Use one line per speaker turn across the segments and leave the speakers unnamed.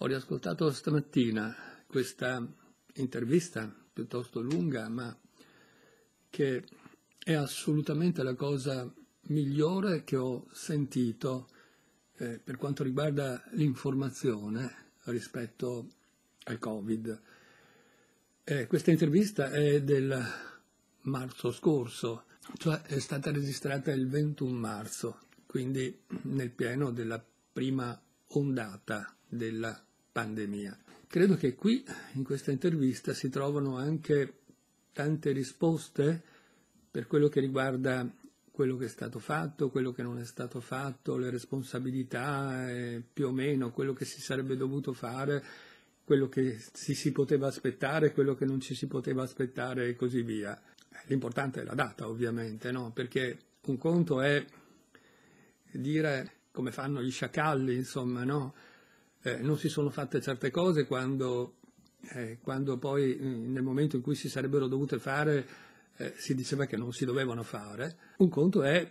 Ho riascoltato stamattina questa intervista piuttosto lunga, ma che è assolutamente la cosa migliore che ho sentito eh, per quanto riguarda l'informazione rispetto al Covid. Eh, questa intervista è del marzo scorso, cioè è stata registrata il 21 marzo, quindi nel pieno della prima ondata della pandemia. Credo che qui, in questa intervista, si trovano anche tante risposte per quello che riguarda quello che è stato fatto, quello che non è stato fatto, le responsabilità, eh, più o meno quello che si sarebbe dovuto fare, quello che ci si poteva aspettare, quello che non ci si poteva aspettare e così via. L'importante è la data, ovviamente, no? perché un conto è dire come fanno gli sciacalli, insomma, no? eh, non si sono fatte certe cose quando, eh, quando poi nel momento in cui si sarebbero dovute fare eh, si diceva che non si dovevano fare. Un conto è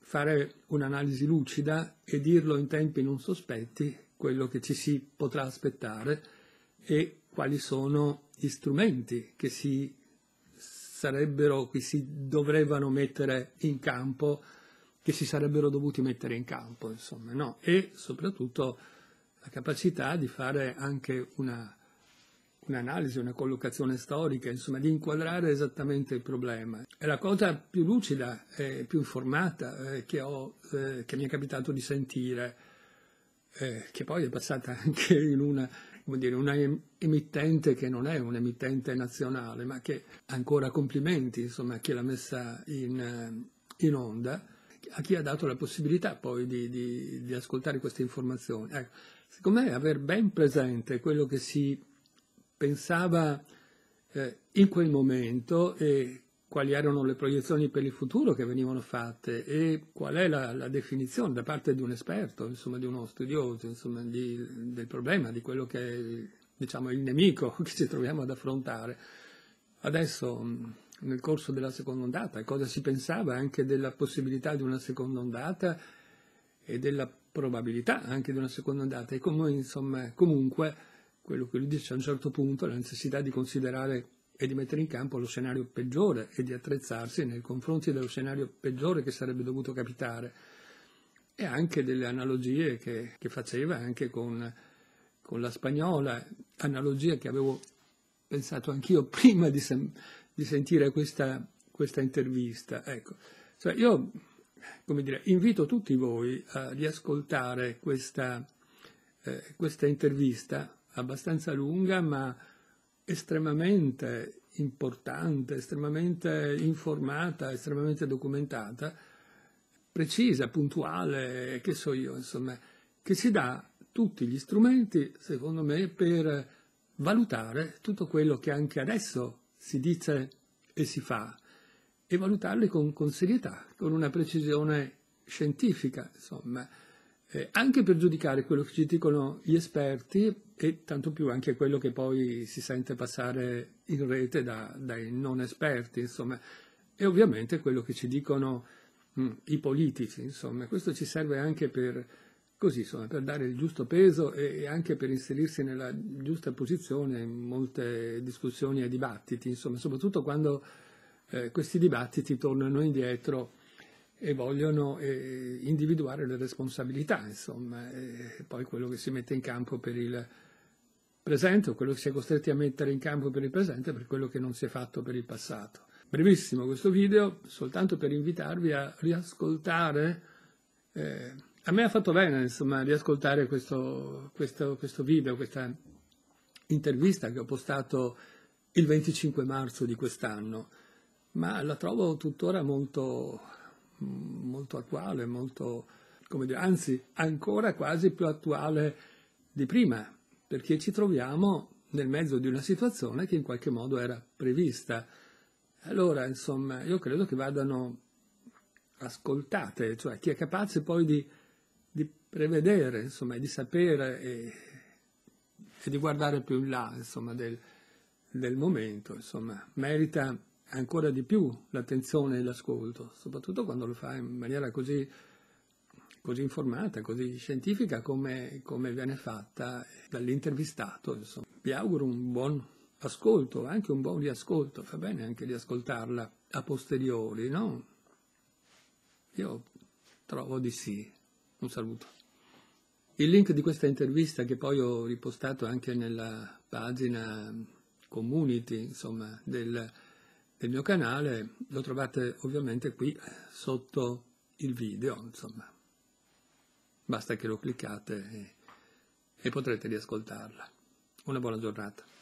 fare un'analisi lucida e dirlo in tempi non sospetti quello che ci si potrà aspettare e quali sono gli strumenti che si sarebbero, che si dovevano mettere in campo, che si sarebbero dovuti mettere in campo, insomma, no? E soprattutto la capacità di fare anche una, un'analisi, una collocazione storica, insomma di inquadrare esattamente il problema. È la cosa più lucida e più informata eh, che, ho, eh, che mi è capitato di sentire, eh, che poi è passata anche in una, dire, una, emittente che non è un'emittente nazionale, ma che ancora complimenti insomma, a chi l'ha messa in, eh, in onda a chi ha dato la possibilità poi di, di, di ascoltare queste informazioni. Ecco, secondo me aver ben presente quello che si pensava eh, in quel momento e quali erano le proiezioni per il futuro che venivano fatte e qual è la, la definizione da parte di un esperto, insomma, di uno studioso, insomma, di, del problema, di quello che è diciamo, il nemico che ci troviamo ad affrontare. Adesso nel corso della seconda ondata, cosa si pensava anche della possibilità di una seconda ondata e della probabilità anche di una seconda ondata e come, insomma, comunque quello che lui dice a un certo punto la necessità di considerare e di mettere in campo lo scenario peggiore e di attrezzarsi nei confronti dello scenario peggiore che sarebbe dovuto capitare e anche delle analogie che, che faceva anche con, con la spagnola, analogia che avevo pensato anch'io prima di, di sentire questa, questa intervista. Ecco. Cioè, io dire, invito tutti voi a eh, riascoltare questa, eh, questa intervista abbastanza lunga ma estremamente importante, estremamente informata, estremamente documentata, precisa, puntuale, che so io, insomma, che ci dà tutti gli strumenti, secondo me, per valutare tutto quello che anche adesso si dice e si fa, e valutarli con, con serietà, con una precisione scientifica, insomma, eh, anche per giudicare quello che ci dicono gli esperti e tanto più anche quello che poi si sente passare in rete da, dai non esperti, insomma, e ovviamente quello che ci dicono mh, mm, i politici, insomma, questo ci serve anche per così insomma, per dare il giusto peso e, anche per inserirsi nella giusta posizione in molte discussioni e dibattiti, insomma, soprattutto quando eh, questi dibattiti tornano indietro e vogliono eh, individuare le responsabilità, insomma, e poi quello che si mette in campo per il presente o quello che si è costretti a mettere in campo per il presente per quello che non si è fatto per il passato. Brevissimo questo video, soltanto per invitarvi a riascoltare eh, a me ha fatto bene insomma, riascoltare questo, questo, questo video, questa intervista che ho postato il 25 marzo di quest'anno, ma la trovo tuttora molto, molto attuale, molto, come dire, anzi ancora quasi più attuale di prima, perché ci troviamo nel mezzo di una situazione che in qualche modo era prevista. Allora, insomma, io credo che vadano ascoltate, cioè chi è capace poi di di prevedere, insomma, di sapere e, e, di guardare più in là, insomma, del, del momento, insomma, merita ancora di più l'attenzione e l'ascolto, soprattutto quando lo fa in maniera così, così informata, così scientifica come, come viene fatta dall'intervistato. Insomma. Vi auguro un buon ascolto, anche un buon riascolto, fa bene anche di ascoltarla a posteriori, no? Io trovo di sì. Un saluto. Il link di questa intervista che poi ho ripostato anche nella pagina community insomma, del, del mio canale lo trovate ovviamente qui sotto il video. Insomma. Basta che lo cliccate e, e potrete riascoltarla. Una buona giornata.